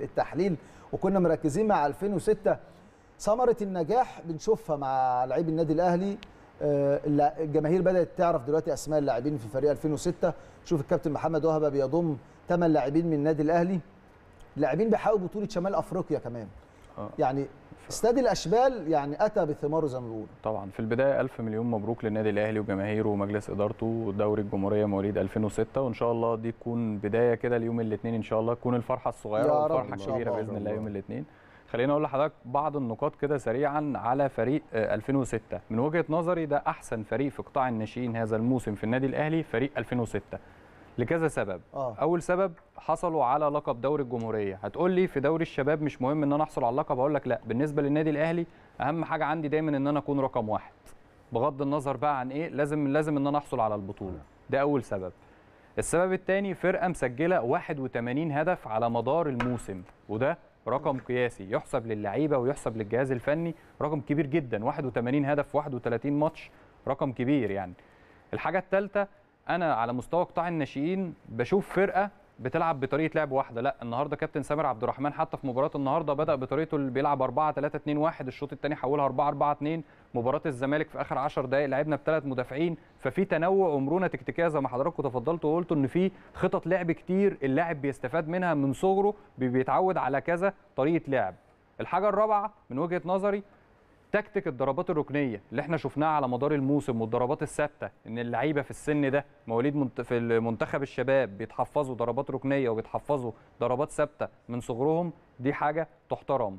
التحليل وكنا مركزين مع 2006 ثمره النجاح بنشوفها مع لعيب النادي الاهلي آه، الجماهير بدات تعرف دلوقتي اسماء اللاعبين في فريق 2006 شوف الكابتن محمد وهبه بيضم 8 لاعبين من النادي الاهلي لاعبين بيحاولوا بطوله شمال افريقيا كمان آه. يعني استاد الاشبال يعني اتى بثماره زي ما بيقولوا طبعا في البدايه الف مليون مبروك للنادي الاهلي وجماهيره ومجلس ادارته ودوري الجمهوريه مواليد 2006 وان شاء الله دي تكون بدايه كده ليوم الاثنين ان شاء الله تكون الفرحه الصغيره والفرحه الكبيره باذن الله, الله يوم الاثنين خليني اقول لحضرتك بعض النقاط كده سريعا على فريق 2006 آه، من وجهه نظري ده احسن فريق في قطاع الناشئين هذا الموسم في النادي الاهلي فريق 2006 لكذا سبب آه. اول سبب حصلوا على لقب دوري الجمهوريه هتقول لي في دوري الشباب مش مهم ان انا احصل على اللقب هقول لك لا بالنسبه للنادي الاهلي اهم حاجه عندي دايما ان انا اكون رقم واحد بغض النظر بقى عن ايه لازم لازم ان انا احصل على البطوله ده اول سبب السبب الثاني فرقه مسجله 81 هدف على مدار الموسم وده رقم قياسي يحسب للعيبه ويحسب للجهاز الفني رقم كبير جدا 81 هدف في 31 ماتش رقم كبير يعني الحاجه الثالثه انا على مستوى قطاع الناشئين بشوف فرقه بتلعب بطريقه لعب واحده لا النهارده كابتن سامر عبد الرحمن حتى في مباراه النهارده بدا بطريقته اللي بيلعب 4 3 2 1 الشوط الثاني حولها 4 4 2 مباراه الزمالك في اخر 10 دقائق لعبنا بثلاث مدافعين ففي تنوع ومرونه تكتيكيه زي ما حضراتكم تفضلتوا وقلتوا ان في خطط لعب كتير اللاعب بيستفاد منها من صغره بيتعود على كذا طريقه لعب الحاجه الرابعه من وجهه نظري تكتيك الضربات الركنيه اللي احنا شفناها على مدار الموسم والضربات الثابته ان اللعيبه في السن ده مواليد في المنتخب الشباب بيتحفظوا ضربات ركنيه وبيتحفظوا ضربات ثابته من صغرهم دي حاجه تحترم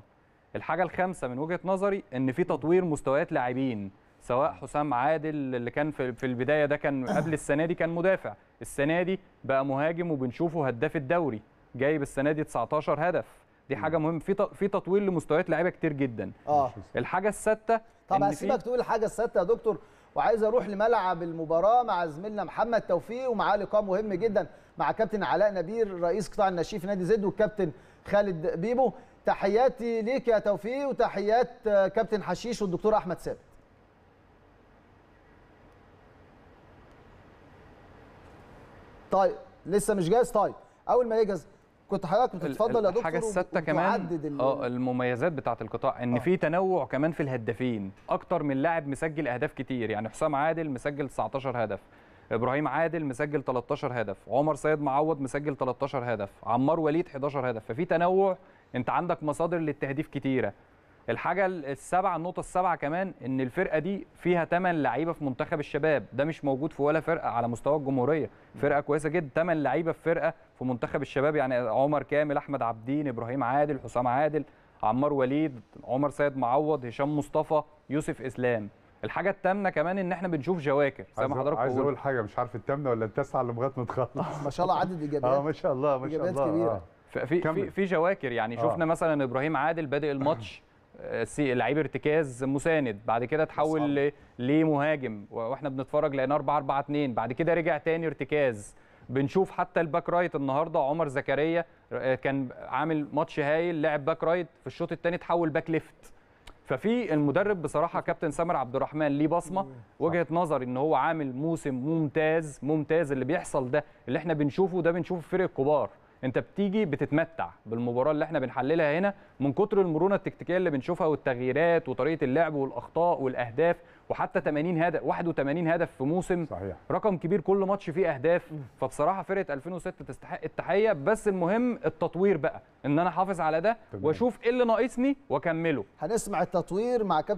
الحاجه الخامسه من وجهه نظري ان في تطوير مستويات لاعبين سواء حسام عادل اللي كان في البدايه ده كان قبل السنه دي كان مدافع السنه دي بقى مهاجم وبنشوفه هداف الدوري جايب السنه دي 19 هدف دي حاجه مهمه في في تطوير لمستويات لعيبه كتير جدا اه الحاجه السادسه طب هسيبك تقول الحاجه السادسه يا دكتور وعايز اروح لملعب المباراه مع زميلنا محمد توفيق ومعاه لقاء مهم جدا مع كابتن علاء نبيل رئيس قطاع النشيف نادي زد والكابتن خالد بيبو تحياتي ليك يا توفيق وتحيات كابتن حشيش والدكتور احمد ثابت طيب لسه مش جاهز طيب اول ما يجهز كنت حضرتك بتتفضل يا دكتور حاجه السادسه كمان اه المميزات بتاعه القطاع ان آه. في تنوع كمان في الهدافين اكتر من لاعب مسجل اهداف كتير يعني حسام عادل مسجل 19 هدف ابراهيم عادل مسجل 13 هدف عمر سيد معوض مسجل 13 هدف عمار وليد 11 هدف ففي تنوع انت عندك مصادر للتهديف كتيره الحاجه السبعه النقطه السبعه كمان ان الفرقه دي فيها تمن لعيبه في منتخب الشباب ده مش موجود في ولا فرقه على مستوى الجمهوريه فرقه كويسه جدا تمن لعيبه في فرقه في منتخب الشباب يعني عمر كامل احمد عبدين ابراهيم عادل حسام عادل عمار وليد عمر سيد معوض هشام مصطفى يوسف اسلام الحاجه الثامنه كمان ان احنا بنشوف جواكر زي ما حضرتك عايز اقول حاجه مش عارف الثامنه ولا التاسعه اللي لغايه ما تخلص ما شاء الله عدد ايجابيات اه ما شاء الله ما شاء الله كبيره آه. في في في جواكر يعني شفنا آه. مثلا ابراهيم عادل بادئ الماتش آه، لعيب ارتكاز مساند بعد كده اتحول لمهاجم واحنا بنتفرج لقينا 4 4 2 بعد كده رجع تاني ارتكاز بنشوف حتى الباك رايت النهارده عمر زكريا آه، كان عامل ماتش هايل لعب باك رايت في الشوط الثاني تحول باك ليفت ففي المدرب بصراحه كابتن سامر عبد الرحمن ليه بصمه وجهه نظر ان هو عامل موسم ممتاز ممتاز اللي بيحصل ده اللي احنا بنشوفه ده بنشوفه في فرق الكبار انت بتيجي بتتمتع بالمباراه اللي احنا بنحللها هنا من كتر المرونه التكتيكيه اللي بنشوفها والتغييرات وطريقه اللعب والاخطاء والاهداف وحتى 80 هدف 81 هدف في موسم صحيح. رقم كبير كل ماتش فيه اهداف فبصراحه فرقه 2006 تستحق التحيه بس المهم التطوير بقى ان انا احافظ على ده واشوف ايه اللي ناقصني واكمله هنسمع التطوير مع كابتن